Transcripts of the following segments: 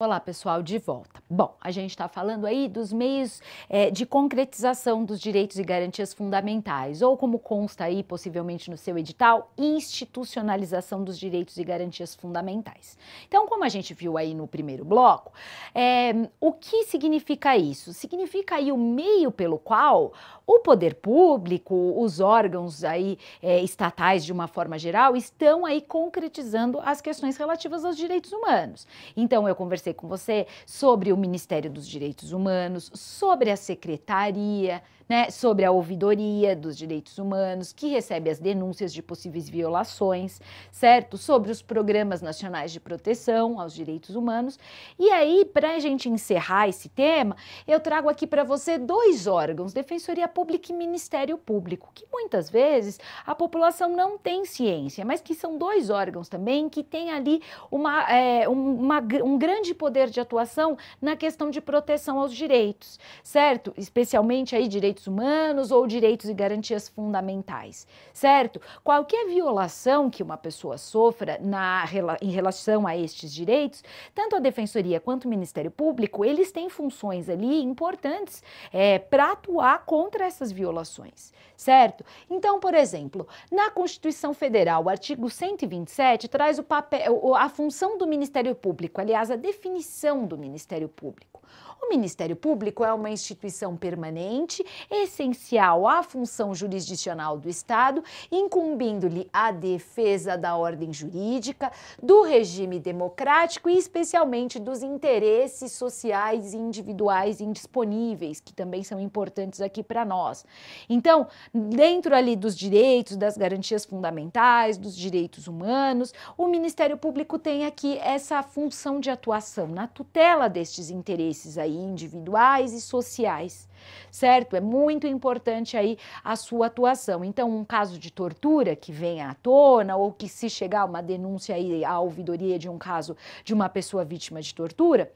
Olá, pessoal, de volta. Bom, a gente está falando aí dos meios é, de concretização dos direitos e garantias fundamentais, ou como consta aí possivelmente no seu edital, institucionalização dos direitos e garantias fundamentais. Então, como a gente viu aí no primeiro bloco, é, o que significa isso? Significa aí o meio pelo qual o poder público, os órgãos aí é, estatais de uma forma geral, estão aí concretizando as questões relativas aos direitos humanos. Então, eu conversei conversei com você sobre o Ministério dos Direitos Humanos, sobre a Secretaria, né, sobre a Ouvidoria dos Direitos Humanos, que recebe as denúncias de possíveis violações, certo? Sobre os programas nacionais de proteção aos direitos humanos. E aí, para a gente encerrar esse tema, eu trago aqui para você dois órgãos, Defensoria Pública e Ministério Público, que muitas vezes a população não tem ciência, mas que são dois órgãos também que têm ali uma, é, uma um grande poder de atuação na questão de proteção aos direitos, certo? Especialmente aí direitos humanos ou direitos e garantias fundamentais, certo? Qualquer violação que uma pessoa sofra na, em relação a estes direitos, tanto a Defensoria quanto o Ministério Público, eles têm funções ali importantes é, para atuar contra essas violações, certo? Então, por exemplo, na Constituição Federal, o artigo 127 traz o papel, a função do Ministério Público, aliás, a definição definição do Ministério Público. O Ministério Público é uma instituição permanente, essencial à função jurisdicional do Estado, incumbindo-lhe a defesa da ordem jurídica, do regime democrático e especialmente dos interesses sociais e individuais indisponíveis, que também são importantes aqui para nós. Então, dentro ali dos direitos, das garantias fundamentais, dos direitos humanos, o Ministério Público tem aqui essa função de atuação na tutela destes interesses interesses aí individuais e sociais, certo? É muito importante aí a sua atuação. Então, um caso de tortura que venha à tona ou que se chegar uma denúncia aí à ouvidoria de um caso de uma pessoa vítima de tortura,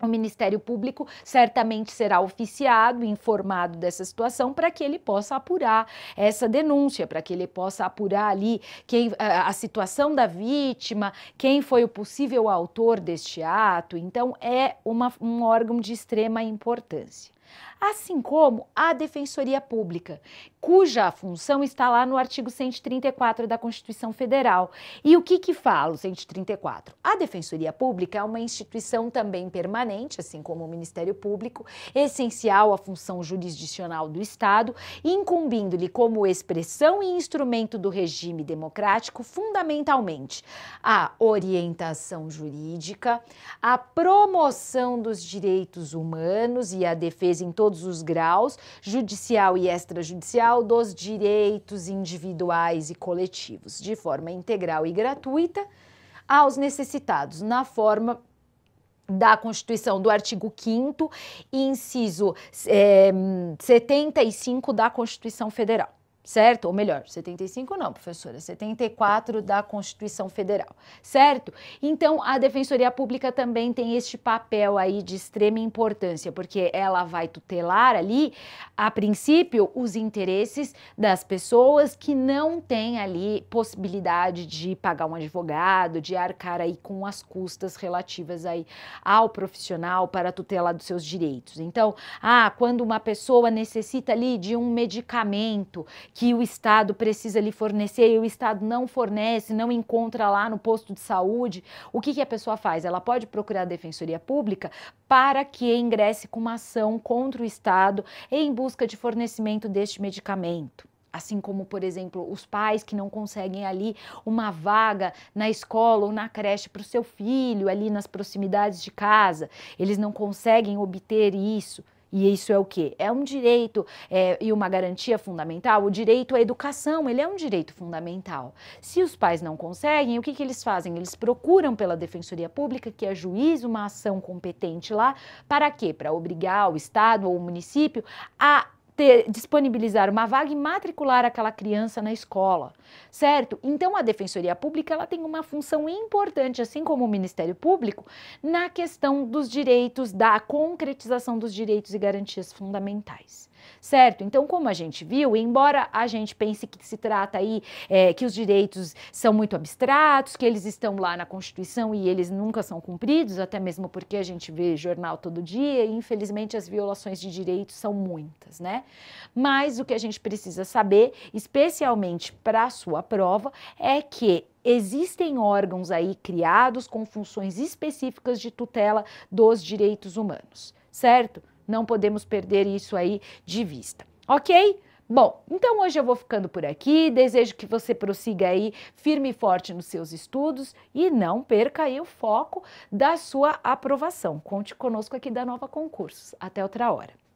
o Ministério Público certamente será oficiado, informado dessa situação, para que ele possa apurar essa denúncia, para que ele possa apurar ali quem, a, situação da vítima, quem foi o possível autor deste ato. Então, é uma, um órgão de extrema importância assim como a Defensoria Pública, cuja função está lá no artigo 134 da Constituição Federal. E o que que fala o 134? A Defensoria Pública é uma instituição também permanente, assim como o Ministério Público, essencial à função jurisdicional do Estado, incumbindo-lhe como expressão e instrumento do regime democrático, fundamentalmente, a orientação jurídica, a promoção dos direitos humanos e a defesa em todos os graus, judicial e extrajudicial, dos direitos individuais e coletivos, de forma integral e gratuita, aos necessitados, na forma da Constituição, do artigo 5 inciso é, eh, 75 da Constituição Federal certo? Ou melhor, 75 não, professora, 74 da Constituição Federal, certo? Então, a Defensoria Pública também tem este papel aí de extrema importância, porque ela vai tutelar ali, a princípio, os interesses das pessoas que não têm ali possibilidade de pagar um advogado, de arcar aí com as custas relativas aí ao profissional para tutelar dos seus direitos. Então, ah, quando uma pessoa necessita ali de um medicamento que o Estado precisa lhe fornecer e o Estado não fornece, não encontra lá no posto de saúde, o que, que a pessoa faz? Ela pode procurar a Defensoria Pública para que ingresse com uma ação contra o Estado em busca de fornecimento deste medicamento assim como, por exemplo, os pais que não conseguem ali uma vaga na escola ou na creche para o seu filho, ali nas proximidades de casa, eles não conseguem obter isso. E isso é o que? É um direito é, e uma garantia fundamental. O direito à educação, ele é um direito fundamental. Se os pais não conseguem, o que, que eles fazem? Eles procuram pela Defensoria Pública, que ajuiza é uma ação competente lá, para quê? Para obrigar o Estado ou o município a ter, disponibilizar uma vaga e matricular aquela criança na escola, certo? Então a Defensoria Pública ela tem uma função importante, assim como o Ministério Público, na questão dos direitos, da concretização dos direitos e garantias fundamentais certo? Então, como a gente viu, embora a gente pense que se trata aí é, que os direitos são muito abstratos, que eles estão lá na Constituição e eles nunca são cumpridos, até mesmo porque a gente vê jornal todo dia e infelizmente as violações de direitos são muitas, né? Mas o que a gente precisa saber, especialmente para a sua prova, é que existem órgãos aí criados com funções específicas de tutela dos direitos humanos certo? Não podemos perder isso aí de vista. Ok? Bom, então hoje eu vou ficando por aqui. Desejo que você prossiga aí firme e forte nos seus estudos e não perca aí o foco da sua aprovação. Conte conosco aqui da Nova Concursos. Até outra hora.